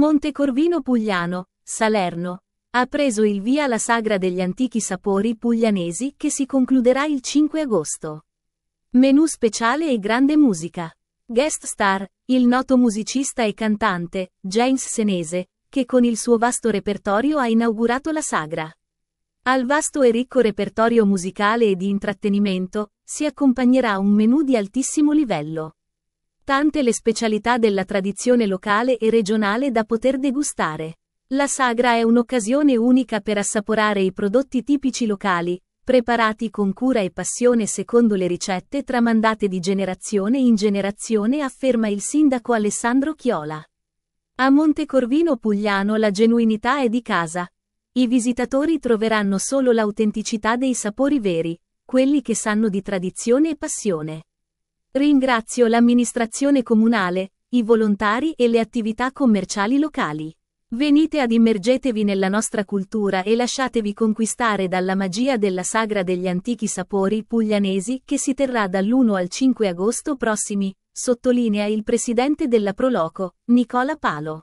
Montecorvino Pugliano, Salerno, ha preso il via la sagra degli antichi sapori puglianesi che si concluderà il 5 agosto. Menù speciale e grande musica. Guest star, il noto musicista e cantante, James Senese, che con il suo vasto repertorio ha inaugurato la sagra. Al vasto e ricco repertorio musicale e di intrattenimento, si accompagnerà un menù di altissimo livello tante le specialità della tradizione locale e regionale da poter degustare. La sagra è un'occasione unica per assaporare i prodotti tipici locali, preparati con cura e passione secondo le ricette tramandate di generazione in generazione, afferma il sindaco Alessandro Chiola. A Montecorvino Pugliano la genuinità è di casa. I visitatori troveranno solo l'autenticità dei sapori veri, quelli che sanno di tradizione e passione. Ringrazio l'amministrazione comunale, i volontari e le attività commerciali locali. Venite ad immergetevi nella nostra cultura e lasciatevi conquistare dalla magia della sagra degli antichi sapori puglianesi che si terrà dall'1 al 5 agosto prossimi, sottolinea il presidente della Proloco, Nicola Palo.